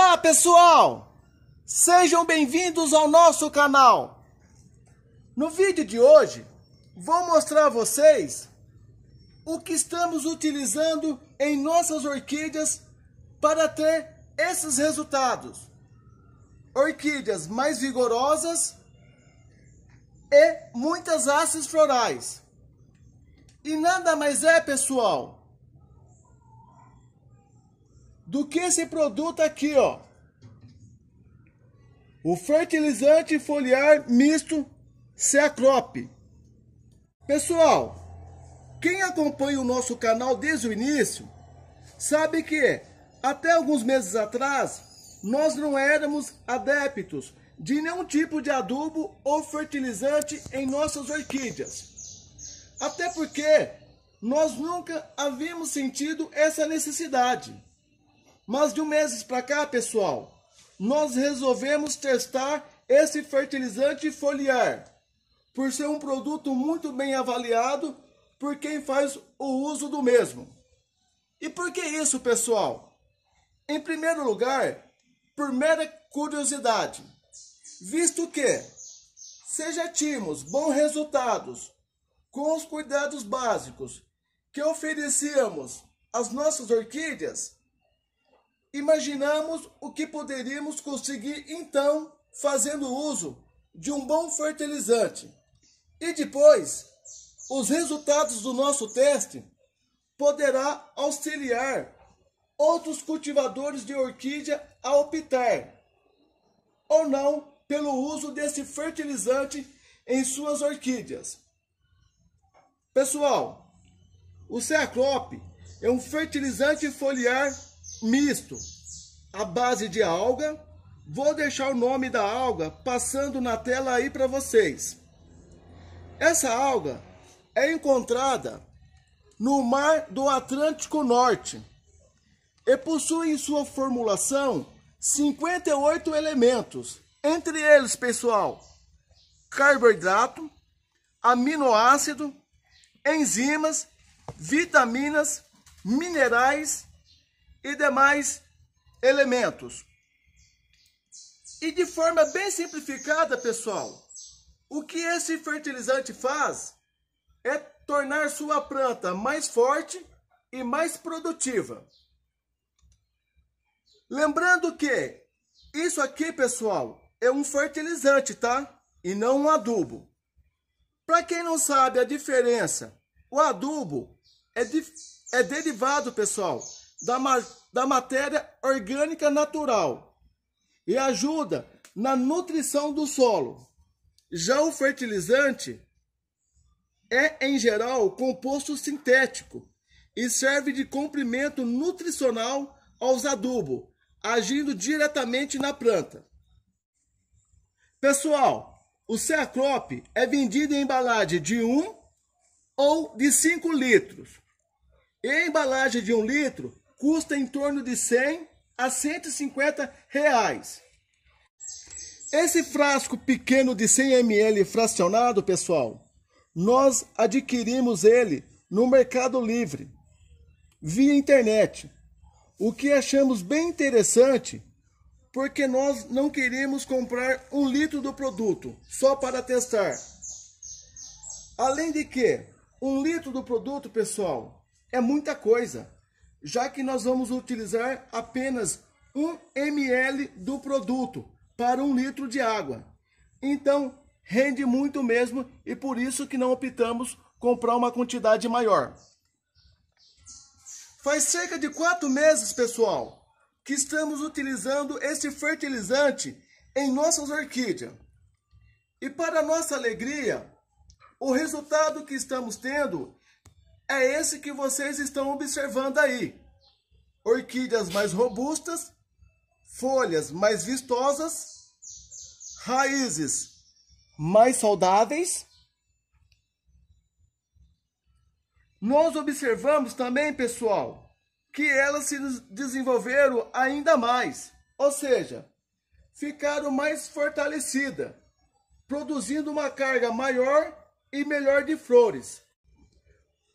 Olá, pessoal! Sejam bem-vindos ao nosso canal. No vídeo de hoje, vou mostrar a vocês o que estamos utilizando em nossas orquídeas para ter esses resultados. Orquídeas mais vigorosas e muitas hastes florais. E nada mais é, pessoal, do que esse produto aqui, ó. O fertilizante foliar misto Seacrop. Pessoal, quem acompanha o nosso canal desde o início, sabe que até alguns meses atrás, nós não éramos adeptos de nenhum tipo de adubo ou fertilizante em nossas orquídeas. Até porque nós nunca havíamos sentido essa necessidade. Mas de um mês para cá, pessoal, nós resolvemos testar esse fertilizante foliar, por ser um produto muito bem avaliado por quem faz o uso do mesmo. E por que isso, pessoal? Em primeiro lugar, por mera curiosidade, visto que, seja tínhamos bons resultados com os cuidados básicos que oferecíamos às nossas orquídeas, Imaginamos o que poderíamos conseguir então fazendo uso de um bom fertilizante. E depois, os resultados do nosso teste poderá auxiliar outros cultivadores de orquídea a optar ou não pelo uso desse fertilizante em suas orquídeas. Pessoal, o Ceaclope é um fertilizante foliar misto à base de alga. Vou deixar o nome da alga passando na tela aí para vocês. Essa alga é encontrada no mar do Atlântico Norte e possui em sua formulação 58 elementos, entre eles, pessoal, carboidrato, aminoácido, enzimas, vitaminas, minerais e demais elementos. E de forma bem simplificada, pessoal, o que esse fertilizante faz é tornar sua planta mais forte e mais produtiva. Lembrando que isso aqui, pessoal, é um fertilizante, tá? E não um adubo. Para quem não sabe a diferença, o adubo é, de, é derivado, pessoal, da, ma da matéria orgânica natural e ajuda na nutrição do solo. Já o fertilizante é, em geral, composto sintético e serve de complemento nutricional aos adubos, agindo diretamente na planta. Pessoal, o Ceacrop é vendido em embalagem de 1 um ou de 5 litros. E a embalagem de 1 um litro custa em torno de 100 a 150 reais. Esse frasco pequeno de 100 ml fracionado, pessoal, nós adquirimos ele no Mercado Livre, via internet. O que achamos bem interessante, porque nós não queríamos comprar um litro do produto, só para testar. Além de que, um litro do produto, pessoal, é muita coisa já que nós vamos utilizar apenas 1 ml do produto para 1 litro de água. Então, rende muito mesmo e por isso que não optamos comprar uma quantidade maior. Faz cerca de 4 meses, pessoal, que estamos utilizando esse fertilizante em nossas orquídeas. E para nossa alegria, o resultado que estamos tendo é esse que vocês estão observando aí. Orquídeas mais robustas, folhas mais vistosas, raízes mais saudáveis. Nós observamos também, pessoal, que elas se desenvolveram ainda mais, ou seja, ficaram mais fortalecidas, produzindo uma carga maior e melhor de flores.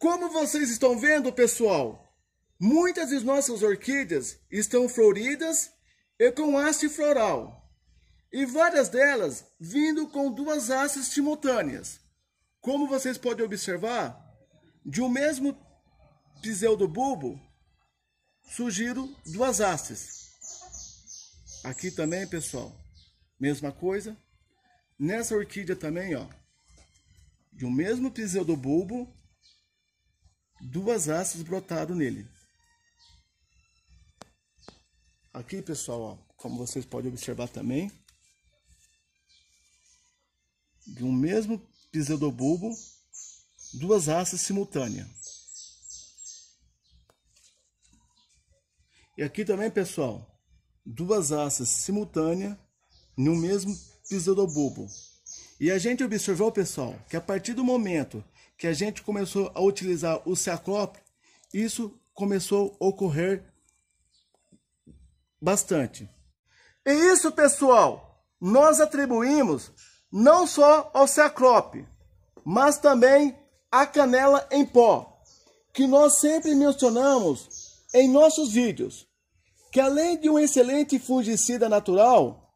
Como vocês estão vendo, pessoal, muitas de nossas orquídeas estão floridas e com haste floral, e várias delas vindo com duas hastes simultâneas. Como vocês podem observar, de um mesmo piseu do bulbo surgiram duas hastes. Aqui também, pessoal, mesma coisa. Nessa orquídea também, ó, de um mesmo piseu do bulbo duas hastes brotaram nele. Aqui, pessoal, ó, como vocês podem observar também, de um mesmo pseudobulbo, duas hastes simultâneas. E aqui também, pessoal, duas hastes simultâneas no mesmo pseudobulbo. E a gente observou, pessoal, que a partir do momento que a gente começou a utilizar o se isso começou a ocorrer bastante. E isso, pessoal, nós atribuímos não só ao Seacrop, mas também à canela em pó, que nós sempre mencionamos em nossos vídeos, que além de um excelente fungicida natural,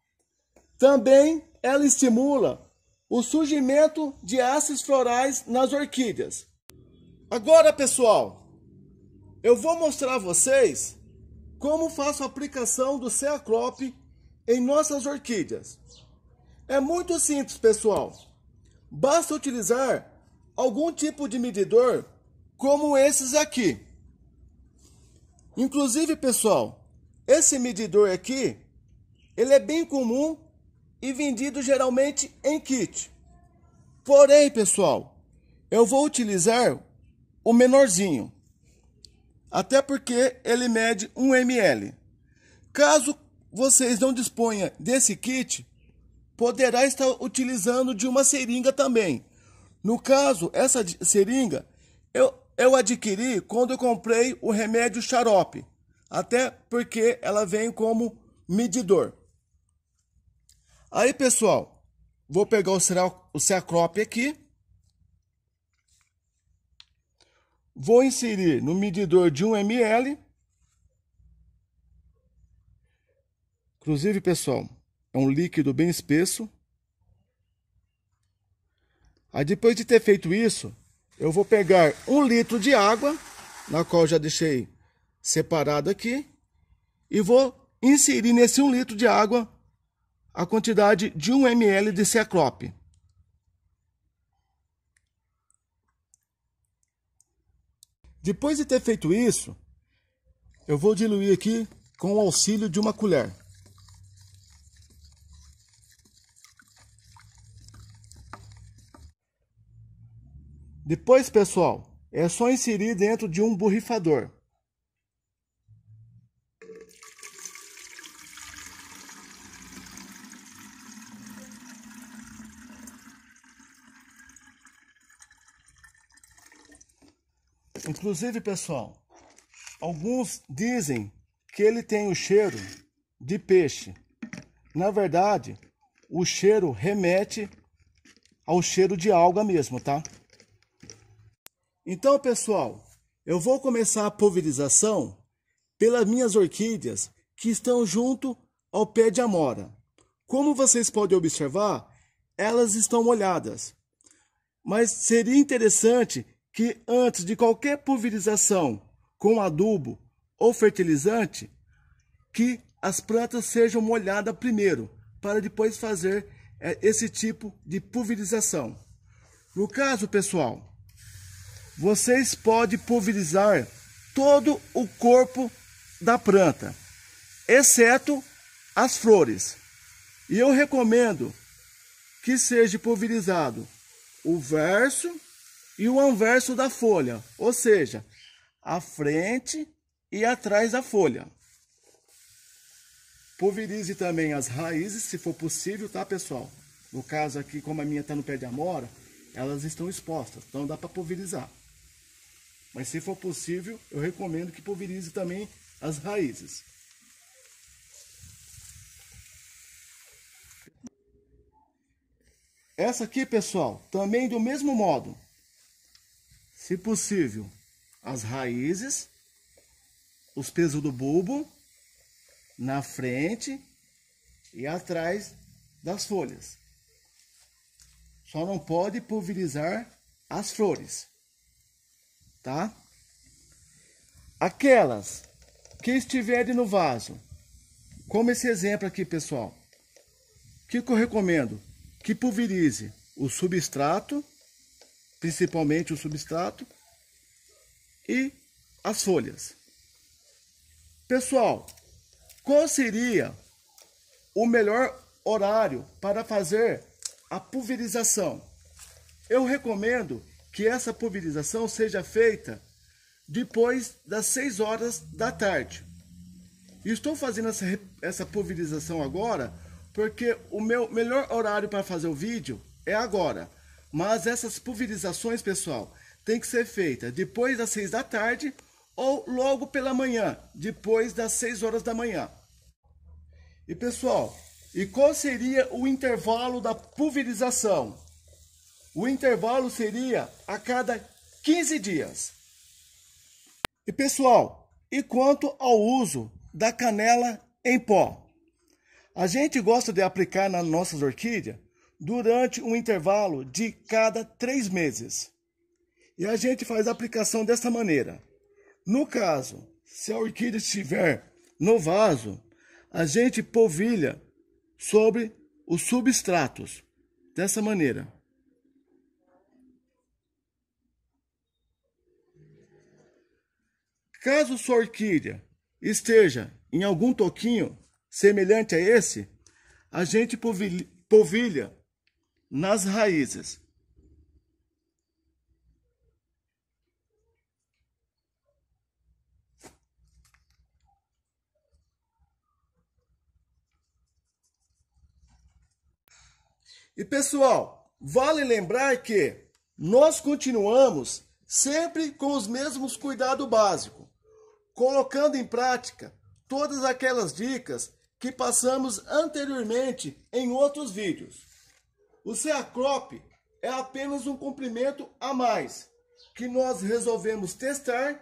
também ela estimula o surgimento de hastes florais nas orquídeas. Agora, pessoal, eu vou mostrar a vocês como faço a aplicação do Ceacrop em nossas orquídeas. É muito simples, pessoal. Basta utilizar algum tipo de medidor como esses aqui. Inclusive, pessoal, esse medidor aqui, ele é bem comum e vendido geralmente em kit. Porém, pessoal, eu vou utilizar o menorzinho, até porque ele mede 1 ml. Caso vocês não disponham desse kit, poderá estar utilizando de uma seringa também. No caso, essa seringa eu, eu adquiri quando eu comprei o remédio xarope, até porque ela vem como medidor. Aí, pessoal, vou pegar o, o Ceacrop aqui. Vou inserir no medidor de 1 ml. Inclusive, pessoal, é um líquido bem espesso. Aí, depois de ter feito isso, eu vou pegar um litro de água, na qual já deixei separado aqui, e vou inserir nesse um litro de água a quantidade de 1 ml de Ceacrop. Depois de ter feito isso, eu vou diluir aqui com o auxílio de uma colher. Depois, pessoal, é só inserir dentro de um borrifador. Inclusive, pessoal, alguns dizem que ele tem o cheiro de peixe. Na verdade, o cheiro remete ao cheiro de alga mesmo, tá? Então, pessoal, eu vou começar a pulverização pelas minhas orquídeas que estão junto ao pé de amora. Como vocês podem observar, elas estão molhadas. Mas seria interessante que antes de qualquer pulverização com adubo ou fertilizante, que as plantas sejam molhadas primeiro, para depois fazer eh, esse tipo de pulverização. No caso, pessoal, vocês podem pulverizar todo o corpo da planta, exceto as flores. E eu recomendo que seja pulverizado o verso e o anverso da folha, ou seja, a frente e atrás da folha. Pulverize também as raízes, se for possível, tá, pessoal? No caso aqui, como a minha está no pé de amora, elas estão expostas, então dá para pulverizar. Mas se for possível, eu recomendo que pulverize também as raízes. Essa aqui, pessoal, também do mesmo modo se possível, as raízes, os pesos do bulbo, na frente e atrás das folhas. Só não pode pulverizar as flores, tá? Aquelas que estiverem no vaso, como esse exemplo aqui, pessoal. O que, que eu recomendo? Que pulverize o substrato principalmente o substrato e as folhas. Pessoal, qual seria o melhor horário para fazer a pulverização? Eu recomendo que essa pulverização seja feita depois das 6 horas da tarde. estou fazendo essa, essa pulverização agora porque o meu melhor horário para fazer o vídeo é agora. Mas essas pulverizações, pessoal, tem que ser feita depois das 6 da tarde ou logo pela manhã, depois das 6 horas da manhã. E pessoal, e qual seria o intervalo da pulverização? O intervalo seria a cada 15 dias. E pessoal, e quanto ao uso da canela em pó? A gente gosta de aplicar nas nossas orquídeas durante um intervalo de cada três meses. E a gente faz a aplicação dessa maneira. No caso, se a orquídea estiver no vaso, a gente polvilha sobre os substratos dessa maneira. Caso sua orquídea esteja em algum toquinho semelhante a esse, a gente polvilha nas raízes. E pessoal, vale lembrar que nós continuamos sempre com os mesmos cuidados básicos, colocando em prática todas aquelas dicas que passamos anteriormente em outros vídeos. O CEACROP é apenas um comprimento a mais que nós resolvemos testar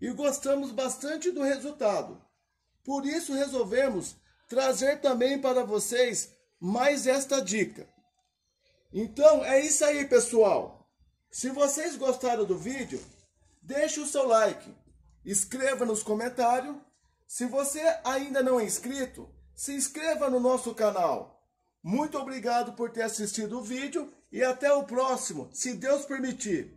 e gostamos bastante do resultado. Por isso resolvemos trazer também para vocês mais esta dica. Então é isso aí, pessoal. Se vocês gostaram do vídeo, deixe o seu like, escreva nos comentários. Se você ainda não é inscrito, se inscreva no nosso canal muito obrigado por ter assistido o vídeo e até o próximo, se Deus permitir.